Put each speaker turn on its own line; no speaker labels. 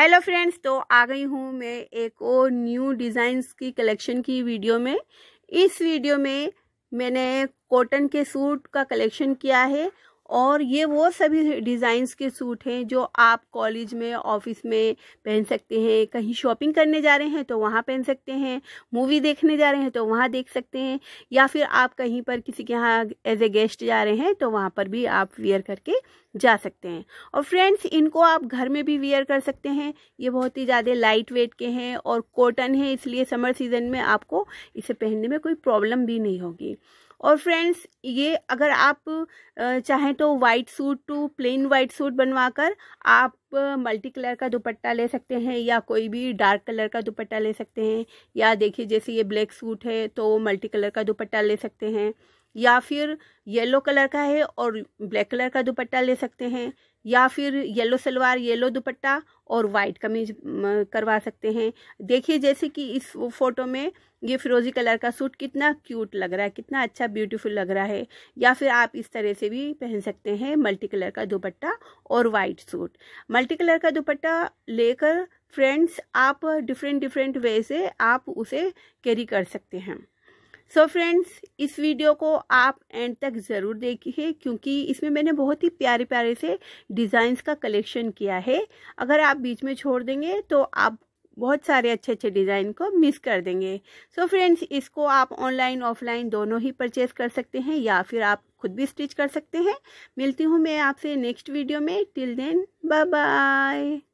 hello friends तो आ गई हूँ मैं एक और न्यू डिज़ाइंस की कलेक्शन की वीडियो में इस वीडियो में मैंने कॉटन के सूट का कलेक्शन किया है और ये वो सभी डिज़ाइंस के सूट हैं जो आप कॉलेज में ऑफिस में पहन सकते हैं कहीं शॉपिंग करने जा रहे हैं तो वहाँ पहन सकते हैं मूवी देखने जा रहे हैं तो वहाँ देख सकते हैं या फिर आप कहीं पर किसी के यहाँ एज ए गेस्ट जा रहे हैं तो वहाँ पर भी आप वेयर करके जा सकते हैं और फ्रेंड्स इनको आप घर में भी वियर कर सकते हैं ये बहुत ही ज़्यादा लाइट वेट के हैं और कॉटन है इसलिए समर सीज़न में आपको इसे पहनने में कोई प्रॉब्लम भी नहीं होगी और फ्रेंड्स ये अगर आप चाहें तो white suit to plain white suit बनवाकर आप मल्टी कलर का दुपट्टा ले सकते हैं या कोई भी डार्क कलर का दुपट्टा ले सकते हैं या देखिए जैसे ये ब्लैक सूट है तो मल्टी कलर का दुपट्टा ले सकते हैं या फिर येलो कलर का है और ब्लैक कलर का दुपट्टा ले सकते हैं या फिर येलो सलवार येलो दुपट्टा और वाइट कमीज करवा सकते हैं देखिए जैसे कि इस फोटो में ये फिरोजी कलर का सूट कितना क्यूट लग रहा है कितना अच्छा ब्यूटीफुल लग रहा है या फिर आप इस तरह से भी पहन सकते हैं मल्टी कलर का दुपट्टा और वाइट सूट मल्टी कलर का दुपट्टा लेकर फ्रेंड्स आप डिफरेंट डिफरेंट वे से आप उसे कैरी कर सकते हैं सो so फ्रेंड्स इस वीडियो को आप एंड तक ज़रूर देखिए क्योंकि इसमें मैंने बहुत ही प्यारे प्यारे से डिज़ाइंस का कलेक्शन किया है अगर आप बीच में छोड़ देंगे तो आप बहुत सारे अच्छे अच्छे डिज़ाइन को मिस कर देंगे सो so फ्रेंड्स इसको आप ऑनलाइन ऑफलाइन दोनों ही परचेज़ कर सकते हैं या फिर आप खुद भी स्टिच कर सकते हैं मिलती हूँ मैं आपसे नेक्स्ट वीडियो में टिल देन बाय बाय